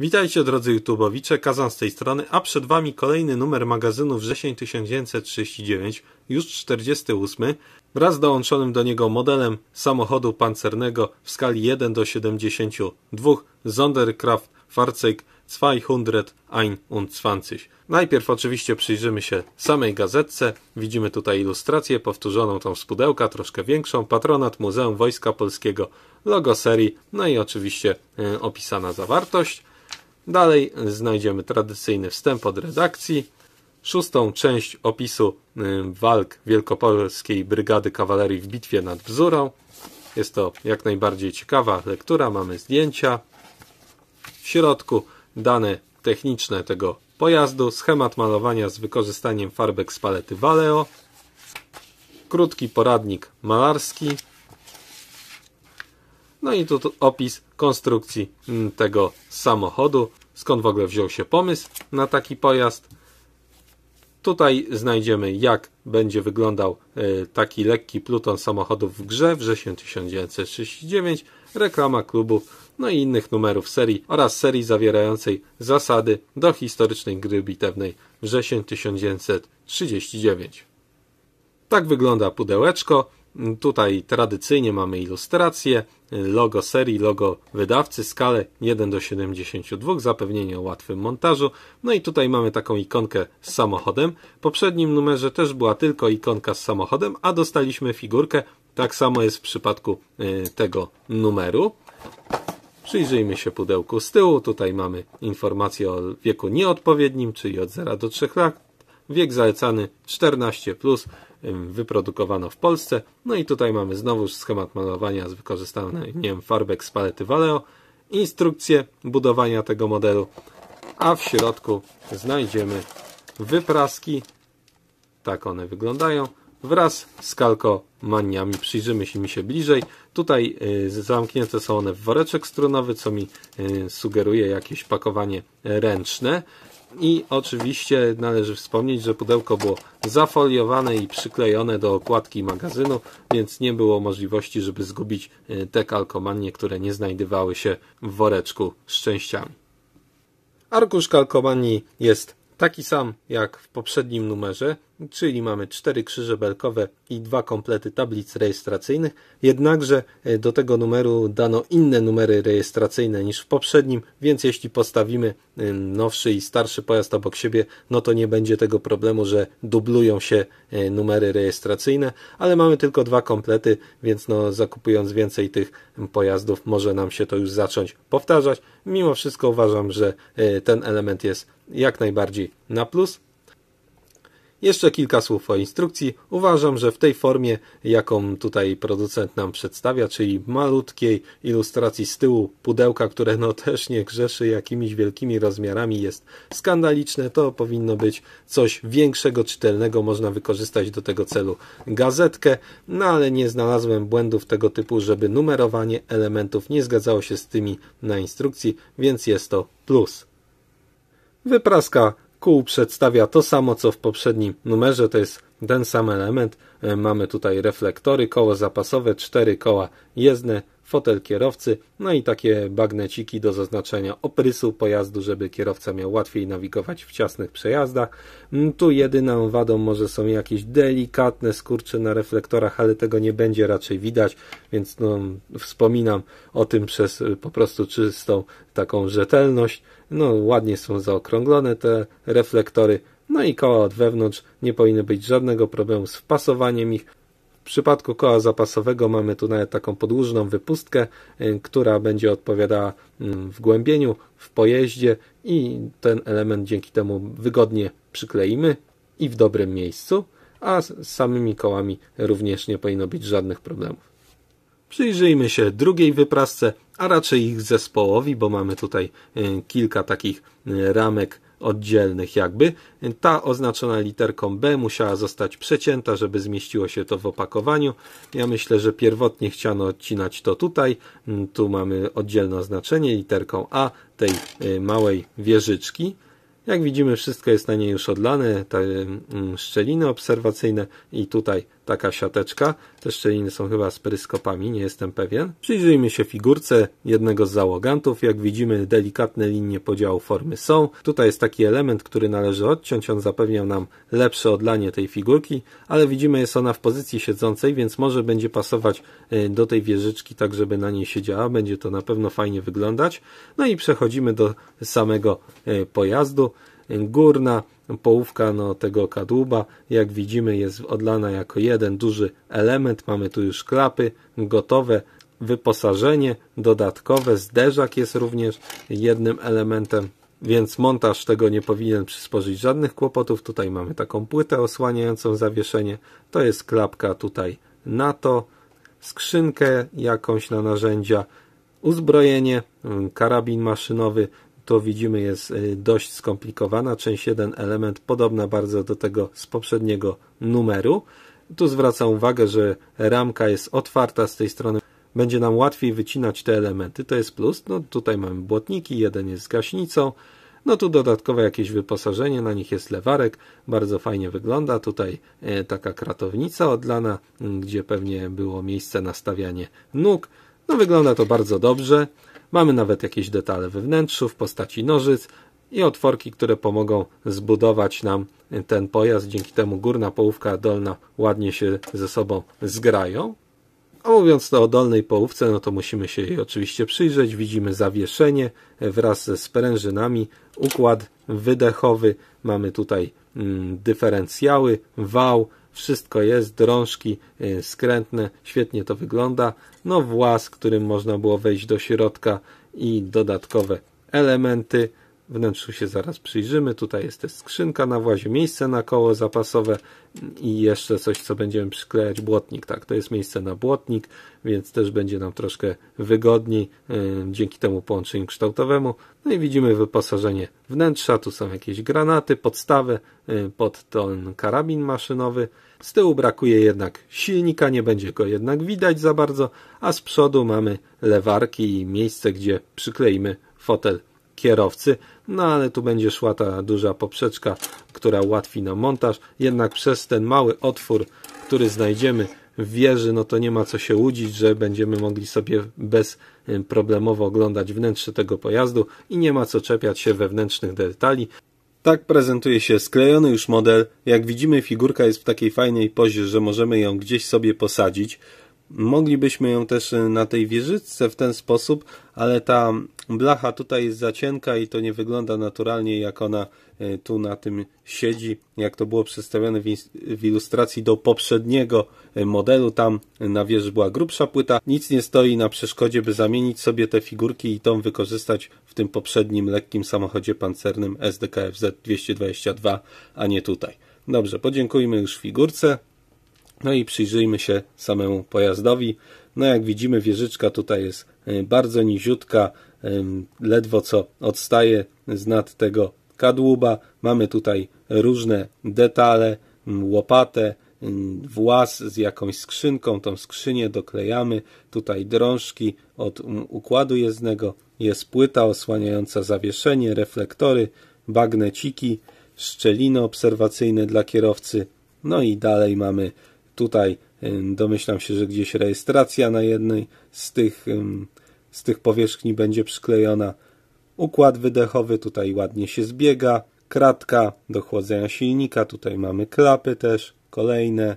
Witajcie drodzy YouTubeowicze, Kazan z tej strony, a przed Wami kolejny numer magazynu Wrzesień 1939, już 48, wraz dołączonym do niego modelem samochodu pancernego w skali 1 do 72 Sonderkraft Fahrzeug 221. Najpierw oczywiście przyjrzymy się samej gazetce. Widzimy tutaj ilustrację powtórzoną tą z pudełka, troszkę większą. Patronat Muzeum Wojska Polskiego, logo serii, no i oczywiście y, opisana zawartość. Dalej znajdziemy tradycyjny wstęp od redakcji, szóstą część opisu y, walk Wielkopolskiej Brygady Kawalerii w bitwie nad Bzurą. Jest to jak najbardziej ciekawa lektura, mamy zdjęcia. W środku dane techniczne tego pojazdu, schemat malowania z wykorzystaniem farbek z palety Valeo, krótki poradnik malarski, no i tu, tu opis konstrukcji mm, tego samochodu skąd w ogóle wziął się pomysł na taki pojazd. Tutaj znajdziemy, jak będzie wyglądał e, taki lekki pluton samochodów w grze wrzesień 1939, reklama klubów, no i innych numerów serii oraz serii zawierającej zasady do historycznej gry bitewnej wrzesień 1939. Tak wygląda pudełeczko. Tutaj tradycyjnie mamy ilustrację, logo serii, logo wydawcy, skalę 1 do 72, zapewnienie o łatwym montażu. No i tutaj mamy taką ikonkę z samochodem. W poprzednim numerze też była tylko ikonka z samochodem, a dostaliśmy figurkę. Tak samo jest w przypadku y, tego numeru. Przyjrzyjmy się pudełku z tyłu. Tutaj mamy informację o wieku nieodpowiednim, czyli od 0 do 3 lat. Wiek zalecany 14+. Plus wyprodukowano w Polsce. No i tutaj mamy znowu schemat malowania z wykorzystaniem farbek z palety Valeo, instrukcję budowania tego modelu, a w środku znajdziemy wypraski, tak one wyglądają, wraz z kalkomaniami. Przyjrzymy się mi się bliżej. Tutaj y, zamknięte są one w woreczek strunowy, co mi y, sugeruje jakieś pakowanie ręczne. I oczywiście należy wspomnieć, że pudełko było zafoliowane i przyklejone do okładki magazynu, więc nie było możliwości, żeby zgubić e, te kalkomanie, które nie znajdowały się w woreczku szczęściami. Arkusz kalkomanii jest taki sam jak w poprzednim numerze, czyli mamy cztery krzyże belkowe i dwa komplety tablic rejestracyjnych. Jednakże e, do tego numeru dano inne numery rejestracyjne niż w poprzednim, więc jeśli postawimy e, nowszy i starszy pojazd obok siebie, no to nie będzie tego problemu, że dublują się e, numery rejestracyjne, ale mamy tylko dwa komplety, więc no zakupując więcej tych pojazdów może nam się to już zacząć powtarzać. Mimo wszystko uważam, że ten element jest jak najbardziej na plus. Jeszcze kilka słów o instrukcji. Uważam, że w tej formie, jaką tutaj producent nam przedstawia, czyli malutkiej ilustracji z tyłu pudełka, które no też nie grzeszy jakimiś wielkimi rozmiarami, jest skandaliczne, to powinno być coś większego, czytelnego, można wykorzystać do tego celu gazetkę, no ale nie znalazłem błędów tego typu, żeby numerowanie elementów nie zgadzało się z tymi na instrukcji, więc jest to plus. Wypraska kół przedstawia to samo, co w poprzednim numerze, to jest ten sam element. E, mamy tutaj reflektory, koło zapasowe, cztery koła jezdne, fotel kierowcy, no i takie bagneciki do zaznaczenia oprysu pojazdu, żeby kierowca miał łatwiej nawigować w ciasnych przejazdach. Mm, tu jedyną wadą może są jakieś delikatne skurcze na reflektorach, ale tego nie będzie raczej widać, więc no, wspominam o tym przez y, po prostu czystą taką rzetelność. No, ładnie są zaokrąglone te reflektory, no i koła od wewnątrz nie powinno być żadnego problemu z wpasowaniem ich w przypadku koła zapasowego mamy tu nawet taką podłużną wypustkę, y, która będzie odpowiadała mm, w głębieniu, w pojeździe i ten element dzięki temu wygodnie przykleimy i w dobrym miejscu, a z samymi kołami również nie powinno być żadnych problemów. Przyjrzyjmy się drugiej wyprasce, a raczej ich zespołowi, bo mamy tutaj y, kilka takich y, ramek oddzielnych jakby. Ta oznaczona literką B musiała zostać przecięta, żeby zmieściło się to w opakowaniu. Ja myślę, że pierwotnie chciano odcinać to tutaj. Mm, tu mamy oddzielne oznaczenie literką A tej y, małej wieżyczki. Jak widzimy, wszystko jest na niej już odlane, te mm, szczeliny obserwacyjne i tutaj taka siateczka. Te szczeliny są chyba z peryskopami, nie jestem pewien. Przyjrzyjmy się figurce jednego z załogantów. Jak widzimy, delikatne linie podziału formy są. Tutaj jest taki element, który należy odciąć. On zapewnia nam lepsze odlanie tej figurki, ale widzimy, jest ona w pozycji siedzącej, więc może będzie pasować y, do tej wieżyczki, tak żeby na niej siedziała. Będzie to na pewno fajnie wyglądać. No i przechodzimy do samego y, pojazdu. Górna połówka no, tego kadłuba, jak widzimy, jest odlana jako jeden duży element. Mamy tu już klapy gotowe, wyposażenie dodatkowe, zderzak jest również jednym elementem więc montaż tego nie powinien przysporzyć żadnych kłopotów. Tutaj mamy taką płytę osłaniającą zawieszenie, to jest klapka tutaj na to, skrzynkę jakąś na narzędzia, uzbrojenie, karabin maszynowy, to widzimy jest y, dość skomplikowana. Część 1 element podobna bardzo do tego z poprzedniego numeru. Tu zwracam uwagę, że ramka jest otwarta z tej strony. Będzie nam łatwiej wycinać te elementy, to jest plus. No tutaj mamy błotniki, jeden jest z gaśnicą. No tu dodatkowe jakieś wyposażenie, na nich jest lewarek, bardzo fajnie wygląda. Tutaj y, taka kratownica odlana, y, gdzie pewnie było miejsce na stawianie nóg. No wygląda to bardzo dobrze. Mamy nawet jakieś detale we wnętrzu w postaci nożyc i otworki, które pomogą zbudować nam ten pojazd. Dzięki temu górna połówka, dolna ładnie się ze sobą zgrają. A mówiąc to o dolnej połówce, no to musimy się jej oczywiście przyjrzeć. Widzimy zawieszenie wraz z prężynami, układ wydechowy, mamy tutaj mm, dyferencjały, wał, wszystko jest, drążki y, skrętne, świetnie to wygląda. No włas, którym można było wejść do środka i dodatkowe elementy. Wnętrzu się zaraz przyjrzymy. Tutaj jest też skrzynka na włazie, miejsce na koło zapasowe i jeszcze coś, co będziemy przyklejać, błotnik. Tak, to jest miejsce na błotnik, więc też będzie nam troszkę wygodniej yy, dzięki temu połączeniu kształtowemu. No i widzimy wyposażenie wnętrza. Tu są jakieś granaty, podstawy yy, pod ten karabin maszynowy. Z tyłu brakuje jednak silnika, nie będzie go jednak widać za bardzo, a z przodu mamy lewarki i miejsce, gdzie przykleimy fotel kierowcy, no ale tu będzie szła ta duża poprzeczka, która ułatwi nam montaż. Jednak przez ten mały otwór, który znajdziemy w wieży, no to nie ma co się łudzić, że będziemy mogli sobie bezproblemowo y, oglądać wnętrze tego pojazdu i nie ma co czepiać się wewnętrznych detali. Tak prezentuje się sklejony już model. Jak widzimy, figurka jest w takiej fajnej pozie, że możemy ją gdzieś sobie posadzić. Moglibyśmy ją też y, na tej wieżyczce w ten sposób, ale ta blacha tutaj jest za cienka i to nie wygląda naturalnie jak ona y, tu na tym siedzi, jak to było przedstawione w ilustracji do poprzedniego y, modelu. Tam na wieży była grubsza płyta. Nic nie stoi na przeszkodzie, by zamienić sobie te figurki i tą wykorzystać w tym poprzednim lekkim samochodzie pancernym SDKFZ 222, a nie tutaj. Dobrze, podziękujmy już figurce. No i przyjrzyjmy się samemu pojazdowi. No jak widzimy wieżyczka tutaj jest e, bardzo niziutka, ledwo co odstaje z nad tego kadłuba. Mamy tutaj różne detale, łopatę, włas z jakąś skrzynką, tą skrzynię doklejamy, tutaj drążki od układu jezdnego, jest płyta osłaniająca zawieszenie, reflektory, bagneciki, szczeliny obserwacyjne dla kierowcy, no i dalej mamy Tutaj y, domyślam się, że gdzieś rejestracja na jednej z tych, y, z tych powierzchni będzie przyklejona. Układ wydechowy tutaj ładnie się zbiega. Kratka do chłodzenia silnika. Tutaj mamy klapy też kolejne.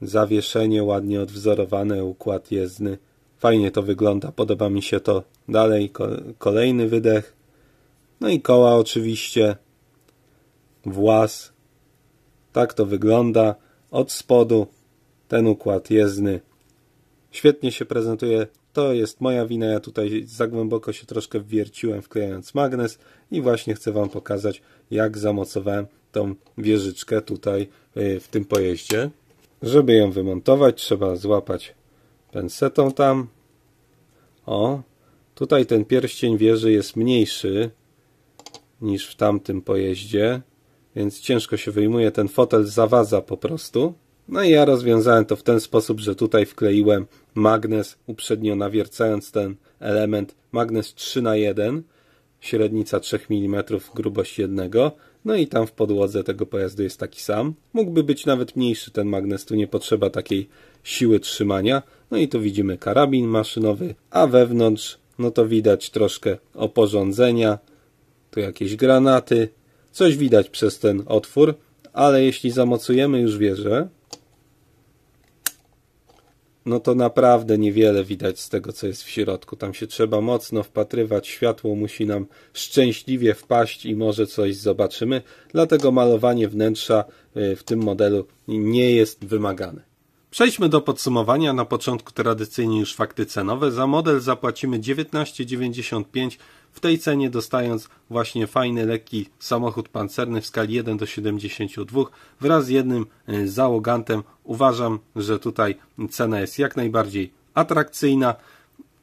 Zawieszenie ładnie odwzorowane, układ jezdny. Fajnie to wygląda, podoba mi się to. Dalej kolejny wydech. No i koła oczywiście. Włas. Tak to wygląda od spodu ten układ jezdny. Świetnie się prezentuje. To jest moja wina. Ja tutaj za głęboko się troszkę wwierciłem, wklejając magnes i właśnie chcę Wam pokazać, jak zamocowałem tą wieżyczkę tutaj y, w tym pojeździe. Żeby ją wymontować, trzeba złapać pensetą tam. O, tutaj ten pierścień wieży jest mniejszy niż w tamtym pojeździe więc ciężko się wyjmuje, ten fotel zawadza po prostu. No i ja rozwiązałem to w ten sposób, że tutaj wkleiłem magnes uprzednio nawiercając ten element, magnes 3 na 1 średnica 3 mm, grubość jednego, no i tam w podłodze tego pojazdu jest taki sam. Mógłby być nawet mniejszy ten magnes, tu nie potrzeba takiej siły trzymania. No i tu widzimy karabin maszynowy, a wewnątrz no to widać troszkę oporządzenia, tu jakieś granaty, Coś widać przez ten otwór, ale jeśli zamocujemy już wieżę, no to naprawdę niewiele widać z tego, co jest w środku. Tam się trzeba mocno wpatrywać, światło musi nam szczęśliwie wpaść i może coś zobaczymy. Dlatego malowanie wnętrza y, w tym modelu nie jest wymagane. Przejdźmy do podsumowania. Na początku tradycyjnie już fakty cenowe. Za model zapłacimy 19,95 w tej cenie dostając właśnie fajny, lekki samochód pancerny w skali 1 do 72 wraz z jednym y, załogantem. Uważam, że tutaj cena jest jak najbardziej atrakcyjna.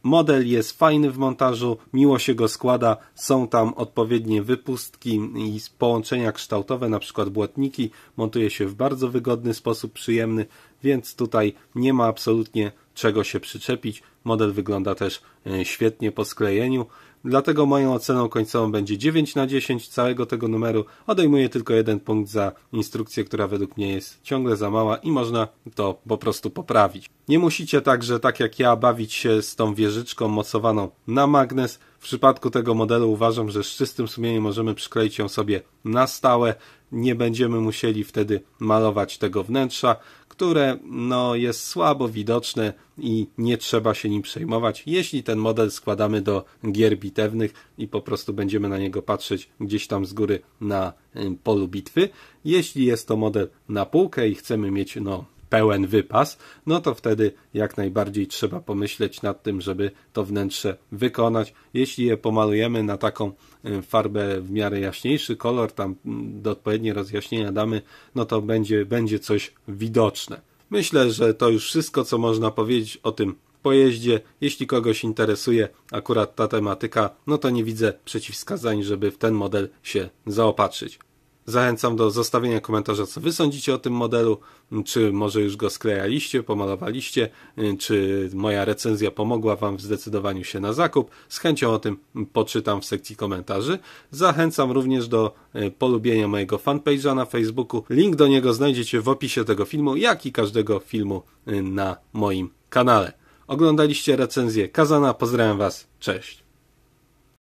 Model jest fajny w montażu, miło się go składa, są tam odpowiednie wypustki i połączenia kształtowe, na przykład błotniki, montuje się w bardzo wygodny sposób, przyjemny, więc tutaj nie ma absolutnie czego się przyczepić. Model wygląda też e, świetnie po sklejeniu, dlatego moją oceną końcową będzie 9 na 10 całego tego numeru. Odejmuję tylko jeden punkt za instrukcję, która według mnie jest ciągle za mała i można to po prostu poprawić. Nie musicie także, tak jak ja, bawić się z tą wieżyczką mocowaną na magnes. W przypadku tego modelu uważam, że z czystym sumieniem możemy przykleić ją sobie na stałe. Nie będziemy musieli wtedy malować tego wnętrza, które no, jest słabo widoczne i nie trzeba się nim przejmować, jeśli ten model składamy do gier bitewnych i po prostu będziemy na niego patrzeć gdzieś tam z góry na y, polu bitwy. Jeśli jest to model na półkę i chcemy mieć no, pełen wypas, no to wtedy jak najbardziej trzeba pomyśleć nad tym, żeby to wnętrze wykonać. Jeśli je pomalujemy na taką y, farbę w miarę jaśniejszy kolor, tam mm, do odpowiednie rozjaśnienia damy, no to będzie, będzie coś widoczne. Myślę, że to już wszystko, co można powiedzieć o tym pojeździe. Jeśli kogoś interesuje akurat ta tematyka, no to nie widzę przeciwwskazań, żeby w ten model się zaopatrzyć. Zachęcam do zostawienia komentarza, co wy sądzicie o tym modelu, czy może już go sklejaliście, pomalowaliście, czy moja recenzja pomogła wam w zdecydowaniu się na zakup. Z chęcią o tym poczytam w sekcji komentarzy. Zachęcam również do e, polubienia mojego fanpage'a na Facebooku. Link do niego znajdziecie w opisie tego filmu, jak i każdego filmu e, na moim kanale. Oglądaliście recenzję Kazana, pozdrawiam was, cześć!